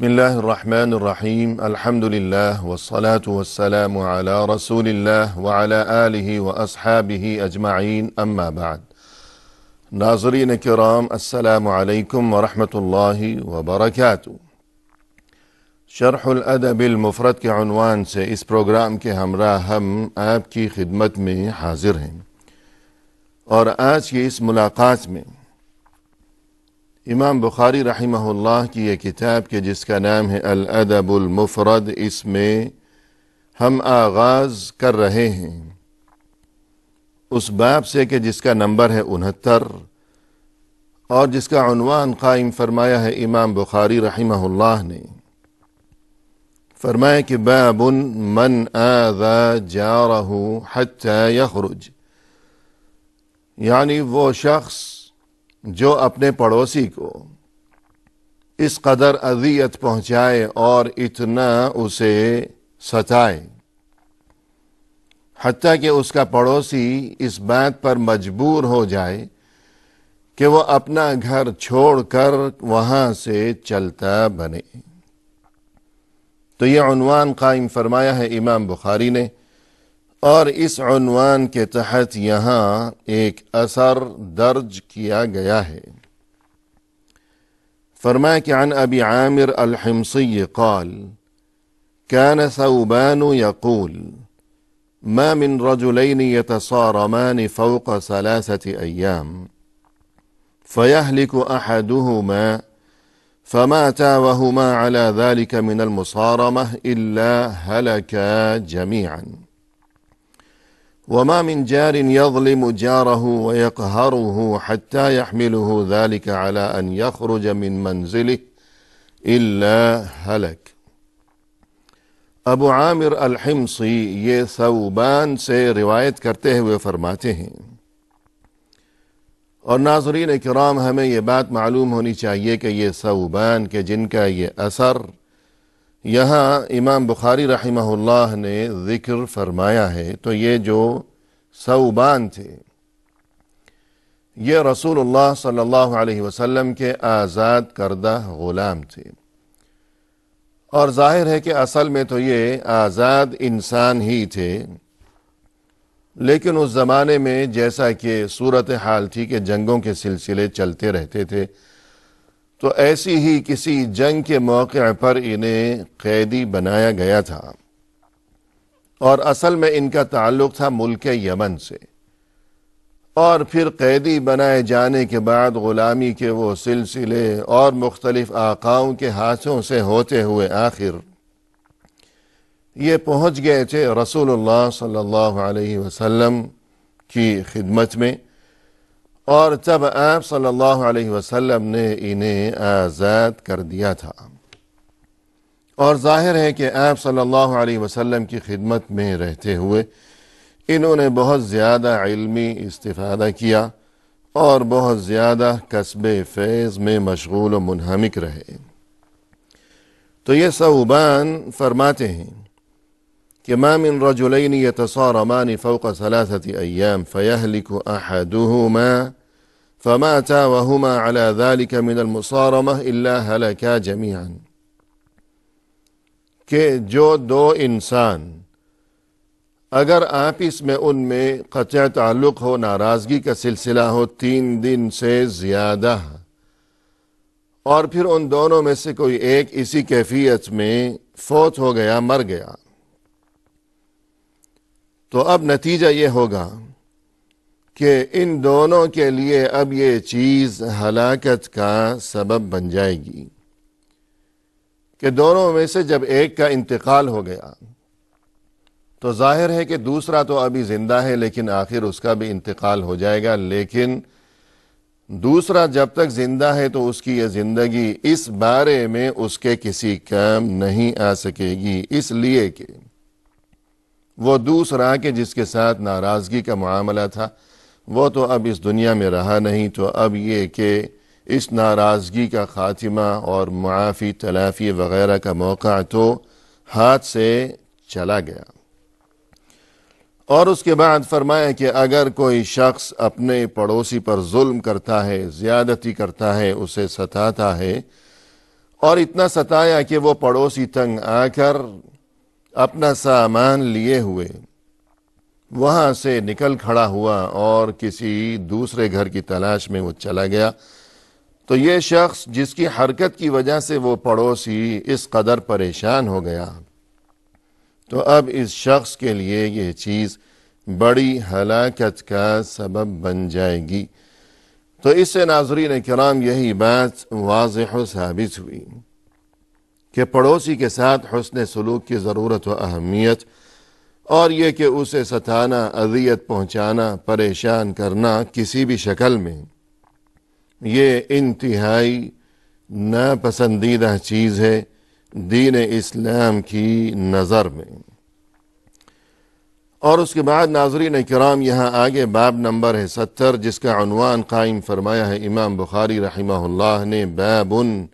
बिसमीम अल्हम्दुलिल्लाह वस्सलातु वस्सलामु अला रसूलिल्लाह व अला आलिहि व अस्हाबिहि अजमाइन अम्मा बाद नाजरीन कराम अस्सलामु अलैकुम व रहमतुल्लाहि व बरकातहू शरहुल अदबिल मुफरत के अनवान से इस प्रोग्राम के हमरा हम आपकी खिदमत में हाजिर हैं और आज की इस मुलाकात में इमाम बुखारी रहीमहुल्लाह की यह किताब के जिसका नाम है अल अदबुलमफरद इसमें हम आगाज़ कर रहे हैं उस बाप से कि जिसका नंबर है उनहत्तर और जिसका उनवान कायम फरमाया है इमाम बुखारी रहीमहुल्लाह ने फरमाया कि बाबन मन आदा जा रहू हत्या यखरुज यानी वो शख्स जो अपने पड़ोसी को इस कदर अजियत पहुंचाए और इतना उसे सताए हती कि उसका पड़ोसी इस बात पर मजबूर हो जाए कि वह अपना घर छोड़ कर वहां से चलता बने तो यह अनवान कायम फरमाया है इमाम बुखारी ने اس عنوان کے تحت یہاں ایک اثر درج کیا گیا ہے है فرماك عن أبي عامر الحمصي قال كان ثوبان يقول ما من رجلين يتصارمان فوق ثلاثة أيام فيهلك أحدهما فماتا وهما على ذلك من المصارمة إلا هلكا جميعاً وما من جار يظلم جاره ويقهره حتى يحمله ذلك على أن يخرج من منزله إلا هلك अबू आमिर अलहमसी ये सऊबान से रिवायत करते हुए फरमाते हैं और नाजरीन कराम हमें ये बात मालूम होनी चाहिए कि ये सऊबान के जिनका ये असर यहाँ इमाम बुखारी रहमहुल्लाह ने ज़िक्र फरमाया है तो ये जो सऊबान थे ये रसूलुल्लाह सल्लल्लाहु अलैहि वसल्लम के आज़ाद करदा ग़ुलाम थे और जाहिर है कि असल में तो ये आज़ाद इंसान ही थे लेकिन उस ज़माने में जैसा कि सूरत हाल थी कि जंगों के सिलसिले चलते रहते थे तो ऐसी ही किसी जंग के मौके पर इन्हें कैदी बनाया गया था और असल में इनका ताल्लुक था मुल्क यमन से और फिर कैदी बनाए जाने के बाद ग़ुलामी के वो सिलसिले और मुख्तलिफ आकाओं के हाथों से होते हुए आखिर ये पहुँच गए थे रसूलुल्लाह सल्लल्लाहु अलैहि वसल्लम की खिदमत में और तब आप सल्लल्लाहु अलैहि वसल्लम ने इन्हें आज़ाद कर दिया था اور ظاہر ہے کہ آپ صلی اللہ علیہ وسلم کی خدمت میں رہتے ہوئے انہوں نے بہت زیادہ علمی استفادہ کیا اور بہت زیادہ قصب فیض میں مشغول و منہمک رہے تو یہ صوبان فرماتے ہیں کہ ما من رجلین يتصارمان فوق ثلاثة ایام فيهلك احدهما فماتا وهما على ذلك من المصارمة الا هلكا جميعاً कि जो दो इंसान अगर आप इसमें उनमें क़त ताल्लुक़ हो नाराज़गी का सिलसिला हो तीन दिन से ज़्यादा और फिर उन दोनों में से कोई एक इसी कैफियत में फौत हो गया मर गया तो अब नतीजा ये होगा कि इन दोनों के लिए अब ये चीज़ हलाकत का सबब बन जाएगी कि दोनों में से जब एक का इंतकाल हो गया तो जाहिर है कि दूसरा तो अभी ज़िंदा है लेकिन आखिर उसका भी इंतकाल हो जाएगा लेकिन दूसरा जब तक ज़िंदा है तो उसकी यह ज़िंदगी इस बारे में उसके किसी काम नहीं आ सकेगी इसलिए कि वो दूसरा के जिसके साथ नाराज़गी का मामला था वो तो अब इस दुनिया में रहा नहीं तो अब ये कि इस नाराज़गी का ख़ात्मा और मुआफ़ी तलाफ़ी वगैरह का मौका तो हाथ से चला गया और उसके बाद फरमाया कि अगर कोई शख्स अपने पड़ोसी पर जुल्म करता है ज़्यादती करता है उसे सताता है और इतना सताया कि वो पड़ोसी तंग आकर अपना सामान लिए हुए वहाँ से निकल खड़ा हुआ और किसी दूसरे घर की तलाश में वो चला गया तो ये शख्स जिसकी हरकत की वजह से वो पड़ोसी इस कदर परेशान हो गया तो अब इस शख्स के लिए ये चीज़ बड़ी हलाकत का सबब बन जाएगी तो इससे नाजरीन कराम यही बात वाज साबित हुई कि पड़ोसी के साथ हसन सलूक की ज़रूरत व अहमियत और ये कि उसे सताना अजियत पहुँचाना परेशान करना किसी भी शक्ल में ये इंतहाई नापसंदीदा चीज़ है दीन इस्लाम की नज़र में और उसके बाद नाजरीन कराम यहाँ आगे बाब नंबर है सत्तर जिसका अनवान कायम फरमाया है इमाम बुखारी रहीमल्ला ने बाबन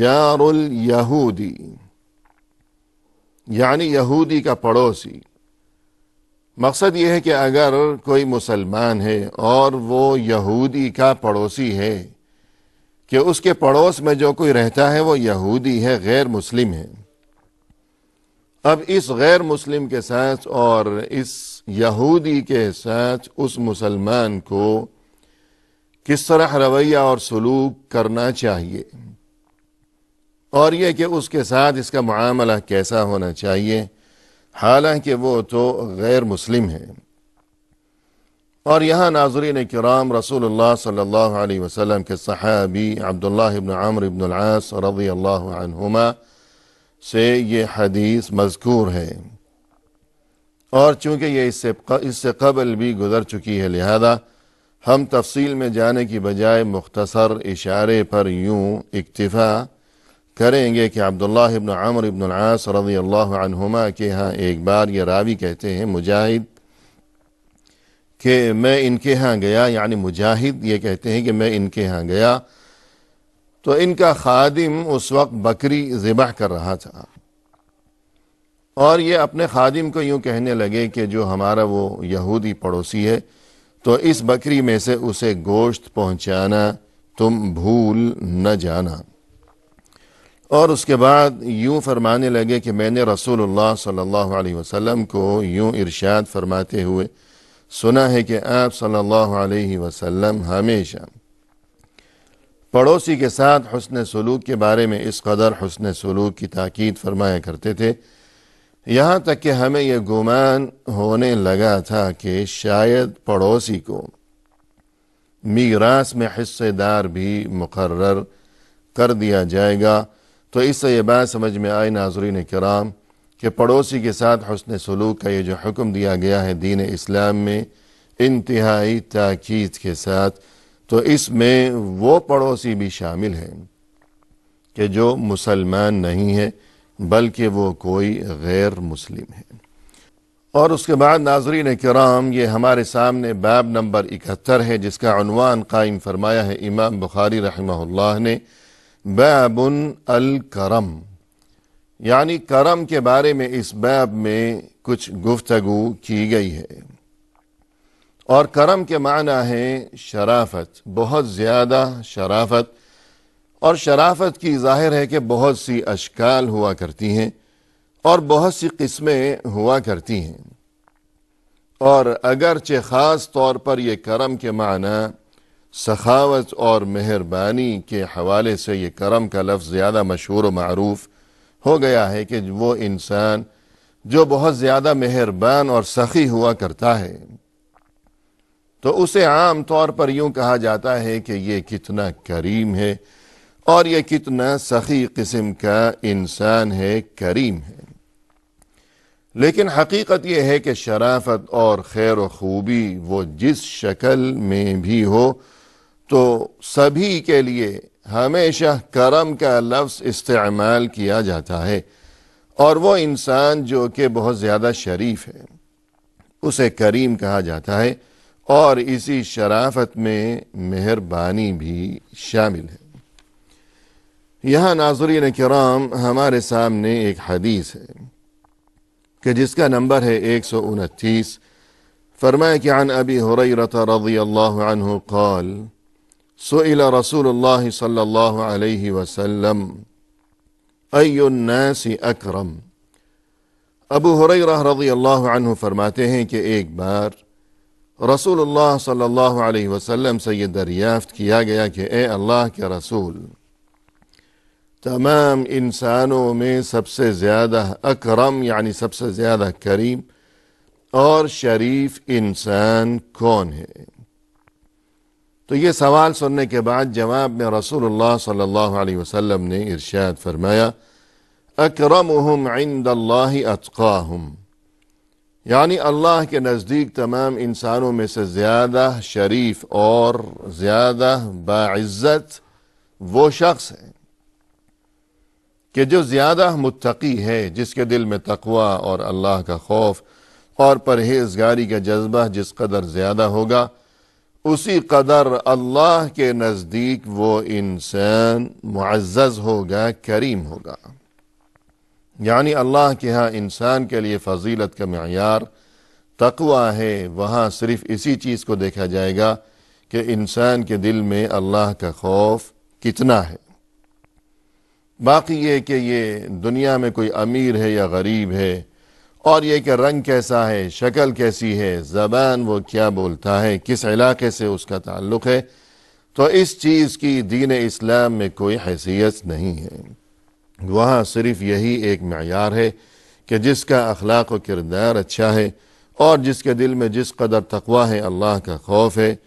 जारुल यहूदी यानी यहूदी का पड़ोसी मकसद ये है कि अगर कोई मुसलमान है और वो यहूदी का पड़ोसी है कि उसके पड़ोस में जो कोई रहता है वो यहूदी है गैर मुस्लिम है अब इस गैर मुस्लिम के साथ और इस यहूदी के साथ उस मुसलमान को किस तरह रवैया और सलूक करना चाहिए और यह कि उसके साथ इसका मामला कैसा होना चाहिए हालांकि वो तो गैर मुस्लिम है और यहाँ नाजरीन कराम रसूलुल्लाह सल्लल्लाहु अलैहि वसल्लम के सहाबी अब्दुल्ला इबन आमर इबन आस रजी अल्लाहुमा से ये हदीस मजकूर है और चूँकि ये इससे इससे कबल भी गुजर चुकी है लिहाजा हम तफसील में जाने की बजाय मुख्तसर इशारे पर यूँ इक्तफ़ा करेंगे कि अब्दुल्लाह इब्न आमर इबन आस रजी अल्लाहुमा के यहाँ एक बार ये रावी कहते हैं मुजाहिद कि मैं इनके यहाँ गया यानी मुजाहिद ये कहते हैं कि मैं इनके यहाँ गया तो इनका खादिम उस वक्त बकरी ज़िबा कर रहा था और ये अपने खादिम को यूँ कहने लगे कि जो हमारा वो यहूदी पड़ोसी है तो इस बकरी में से उसे गोश्त पहुँचाना तुम भूल न जाना और उसके बाद यूँ फरमाने लगे कि मैंने रसूल सल्लल्लाहु अलैहि को यूँ इर्शाद फरमाते हुए सुना है कि आप सल्लल्लाहु अलैहि वसल्लम हमेशा पड़ोसी के साथ हसन सलूक के बारे में इस कदर हसन सलूक की ताक़द फरमाया करते थे यहाँ तक कि हमें यह गुमान होने लगा था कि शायद पड़ोसी को मीरास में हिस्सेदार भी मुकर कर दिया जाएगा तो इससे ये बात समझ में आई नाजरीन कराम कि पड़ोसी के साथ हसन सलूक का ये जो हुक्म दिया गया है दीन इस्लाम में इंतहाई ताकीद के साथ तो इसमें वो पड़ोसी भी शामिल हैं कि जो मुसलमान नहीं है बल्कि वो कोई गैर मुस्लिम है और उसके बाद नाजरीन कराम ये हमारे सामने बैब नंबर इकहत्तर है जिसका अनवान कायम फरमाया है इमाम बुखारी रहमल्ला ने बैबुन अल करम यानी करम के बारे में इस बैब में कुछ गुफ्तगु की गई है और करम के माना है शराफत बहुत ज़्यादा शराफत और शराफत की जाहिर है कि बहुत सी अशकाल हुआ करती हैं और बहुत सी किस्में हुआ करती हैं और अगरचे ख़ास तौर पर यह करम के माना सखावत और मेहरबानी के हवाले से ये करम का लफ्ज़ ज़्यादा मशहूर मरूफ हो गया है कि वो इंसान जो बहुत ज़्यादा मेहरबान और सखी हुआ करता है तो उसे आम तौर पर यूँ कहा जाता है कि ये कितना करीम है और ये कितना सखी किस्म का इंसान है करीम है लेकिन हकीकत यह है कि शराफत और खैर व खूबी वो जिस शक्ल में भी हो तो सभी के लिए हमेशा करम का लफ्ज़ इस्तेमाल किया जाता है और वो इंसान जो कि बहुत ज़्यादा शरीफ है उसे करीम कहा जाता है और इसी शराफत में मेहरबानी भी शामिल है यहाँ नाजरीन कराम हमारे सामने एक हदीस है कि जिसका नंबर है एक सौ उनतीस फरमाए कि अन अबी हुरैरत रजी अल्लाह कौल सुइला रसूलुल्लाह सल्लल्लाहु अलैहि वसल्लम अय्युन्नास अकरम अबू हुरैरा रजी अल्लाह अनहु फरमाते हैं कि एक बार रसूलुल्लाह सल्लल्लाहु अलैहि वसल्लम से ये दरियाफ्त किया गया कि ए अल्लाह के रसूल तमाम इंसानों में सबसे ज़्यादा अकरम यानी सबसे ज़्यादा करीम और शरीफ इंसान कौन है तो ये सवाल सुनने के बाद जवाब में रसूल सल्लल्लाहु अलैहि वसल्लम ने इरशाद फरमाया अक्रम अतकाहम यानी अल्लाह के नज़दीक तमाम इंसानों में से ज़्यादा शरीफ और ज़्यादा बाज़्ज़त वो शख्स है कि जो ज़्यादा मुतकी है जिसके दिल में तकवा और अल्लाह का खौफ और परहेजगारी का जज्बा जिस कदर ज़्यादा होगा उसी कदर अल्लाह के नज़दीक वो इंसान मुआज़ होगा करीम होगा यानी अल्लाह के यहाँ इंसान के लिए फजीलत का मैार तकवा है वहाँ सिर्फ इसी चीज़ को देखा जाएगा कि इंसान के दिल में अल्लाह का खौफ कितना है बाकी ये कि ये दुनिया में कोई अमीर है या गरीब है और ये कि रंग कैसा है शक्ल कैसी है ज़बान वो क्या बोलता है किस इलाके से उसका ताल्लुक़ है तो इस चीज़ की दीन इस्लाम में कोई हैसियत नहीं है वहाँ सिर्फ यही एक मैार है कि जिसका अखलाक व किरदार अच्छा है और जिसके दिल में जिस कदर तकवा है अल्लाह का खौफ है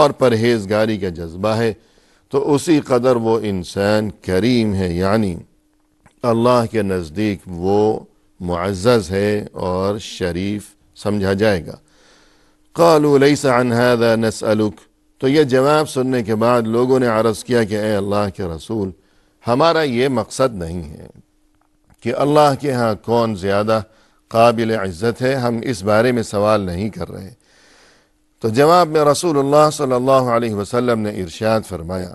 और परहेजगारी का जज्बा है तो उसी कदर वो इंसान करीम है यानी अल्लाह के नज़दीक वो मुआज़ है और शरीफ समझा जाएगा कालूलई सनहदा नसअलुक तो यह जवाब सुनने के बाद लोगों ने अर्ज़ किया कि ए अल्लाह के रसूल हमारा ये मकसद नहीं है कि अल्लाह के यहाँ कौन ज़्यादा काबिल इज़्ज़त है हम इस बारे में सवाल नहीं कर रहे तो जवाब में रसूलुल्लाह सल्लल्लाहु अलैहि वसल्लम ने इरशाद फरमाया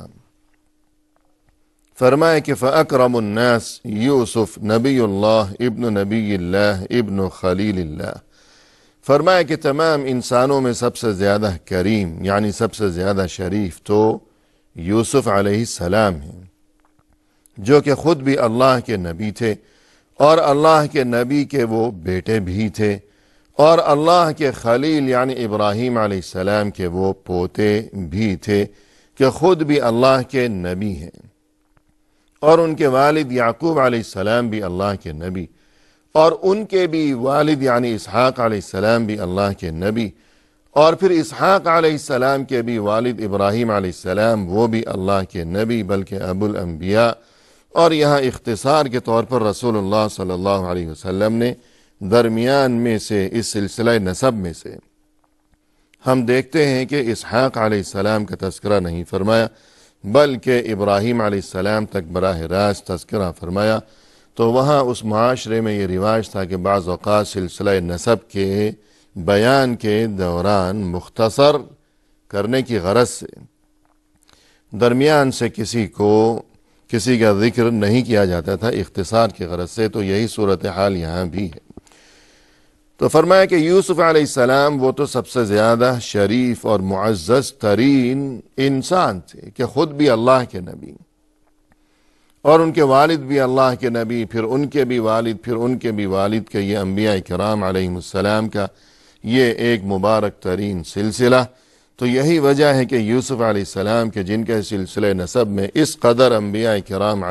फरमाए कि फ़क्रमन्नास यूसुफ नबील्ला इब्न नबील्ला इब्न ख़लील फरमाए कि तमाम इंसानों में सबसे ज़्यादा करीम यानी सबसे ज़्यादा शरीफ तो यूसुफ सलाम हैं जो कि ख़ुद भी अल्लाह के नबी थे और अल्लाह के नबी के वो बेटे भी थे और अल्लाह के खलील यानि इब्राहीम सलाम के वो पोते भी थे कि ख़ुद भी अल्लाह के नबी हैं और उनके वालिद याकूब आसमाम भी अल्लाह के नबी और उनके भी वालिद यानी इसहाक़ आसमाम भी अल्लाह के नबी और फिर इसहाक़ आसमाम के भी वालिद इब्राहीम आसमाम वो भी अल्लाह के नबी बल्कि अबुलम्बिया और यहाँ इख्तसार के तौर पर रसोल्ला सल्ला वसम ने दरमियान में से इस सिलसिला नसब में से हम देखते हैं कि इसहाक़ आसमाम का तस्करा नहीं फरमाया बल्कि इब्राहीम आसमाम तक बरह रास्त तस्करा फरमाया तो वहाँ उस माशरे में ये रिवाज था कि बाज़ात सिलसिला नसब के बयान के दौरान मुख्तसर करने की गरज से दरमियान से किसी को किसी का जिक्र नहीं किया जाता था इख्तसार की गरज से तो यही सूरत हाल यहाँ भी है तो फरमाया कि यूसुफ आसमाम वो तो सबसे ज़्यादा शरीफ और मुआज़ तरीन इंसान थे कि ख़ुद भी अल्लाह के नबी और उनके वालिद भी अल्लाह के नबी फिर उनके भी वालिद फिर उनके भी वालिद के ये अम्बिया कराम का ये एक मुबारक तरीन सिलसिला तो यही वजह है कि यूसुफ आसमाम के जिनके सिलसिले नसब में इस कदर अम्बिया कराम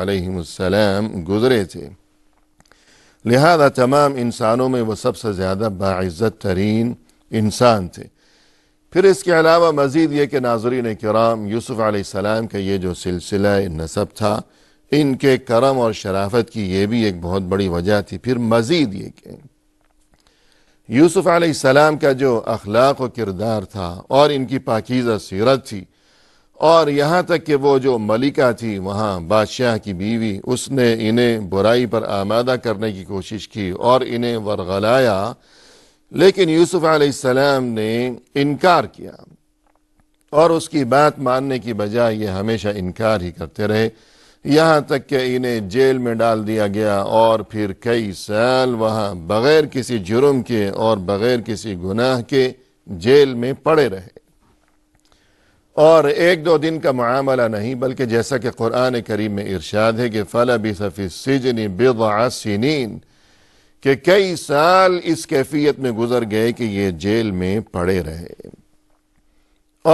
गुज़रे थे लिहाजा तमाम इंसानों में वह सबसे ज़्यादा बाज़त तरीन इंसान थे फिर इसके अलावा मज़ीद ये कि नाजरीन कराम यूसुफ़ आसमाम का ये जो सिलसिला नसब था इनके करम और शराफत की ये भी एक बहुत बड़ी वजह थी फिर मज़ीद ये कि यूसुफ़ आसमाम का जो अखलाक व किरदार था और इनकी पाकिज़ा सीरत थी और यहाँ तक कि वो जो मलिका थी वहाँ बादशाह की बीवी उसने इन्हें बुराई पर आमादा करने की कोशिश की और इन्हें वरगलाया लेकिन यूसुफ आसमाम ने इनकार किया और उसकी बात मानने की बजाय ये हमेशा इनकार ही करते रहे यहाँ तक कि इन्हें जेल में डाल दिया गया और फिर कई साल वहाँ बग़ैर किसी जुर्म के और बग़ैर किसी गुनाह के जेल में पड़े रहे और एक दो दिन का मामला नहीं बल्कि जैसा कि कुरान करीम में इर्शाद है कि फला अभी सफ़ी सिजनी बेदीन के कई साल इस कैफियत में गुजर गए कि ये जेल में पड़े रहे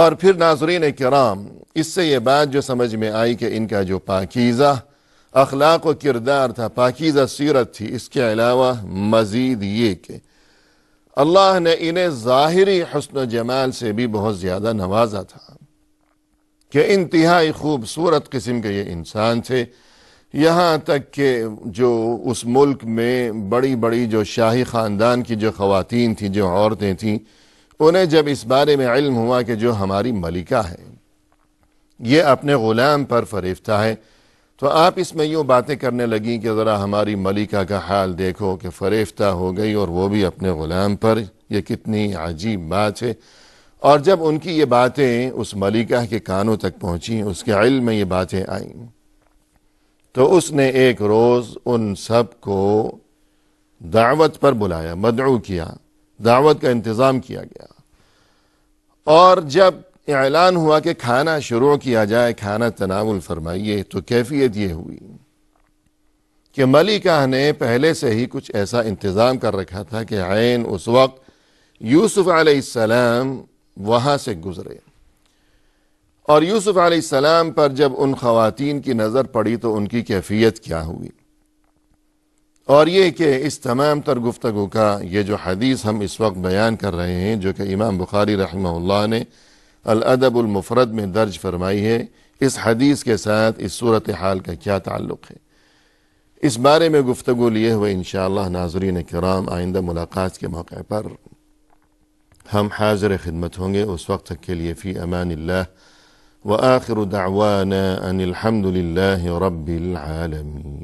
और फिर नाजरीन कराम इससे ये बात जो समझ में आई कि इनका जो पाकिज़ा अखलाक व किरदार था पाकिज़ा सीरत थी इसके अलावा मज़ीद ये कि अल्लाह ने इन्हें ज़ाहरी हसन जमाल से भी बहुत ज़्यादा नवाजा था कि इंतहाई खूबसूरत किस्म के ये इंसान थे यहाँ तक कि जो उस मुल्क में बड़ी बड़ी जो शाही ख़ानदान की जो ख़वातीन थी जो औरतें थीं उन्हें जब इस बारे में इल्म हुआ कि जो हमारी मलिका है ये अपने ग़ुलाम पर फरेफ्ता है तो आप इसमें यूँ बातें करने लगी कि ज़रा हमारी मलिका का हाल देखो कि फरेफ्ता हो गई और वो भी अपने ग़ुलाम पर यह कितनी अजीब बात है और जब उनकी ये बातें उस मलिका के कानों तक पहुंची उसके इल में ये बातें आईं तो उसने एक रोज़ उन सब को दावत पर बुलाया मदरू किया दावत का इंतज़ाम किया गया और जब ऐलान हुआ कि खाना शुरू किया जाए खाना तनावल फरमाइए तो कैफियत ये हुई कि मलिका ने पहले से ही कुछ ऐसा इंतज़ाम कर रखा था कि आयन उस वक्त यूसुफ़ आसमाम वहाँ से गुजरे और यूसुफ आसमाम पर जब उन खातन की नज़र पड़ी तो उनकी कैफियत क्या हुई और ये कि इस तमाम तर गुफ्तु का ये जो हदीस हम इस वक्त बयान कर रहे हैं जो कि इमाम बुखारी रहमल्ला ने अलअदबुलमफरद में दर्ज फरमाई है इस हदीस के साथ इस सूरत हाल का क्या ताल्लुक़ है इस बारे में गुफ्तु लिए हुए इन नाजरीन कराम आइंदा मुलाकात के मौके पर هم حاضر خدمت ہوں گے اس وقت کے لیے فی امان اللہ وآخر دعوانا ان الحمد رب العالمين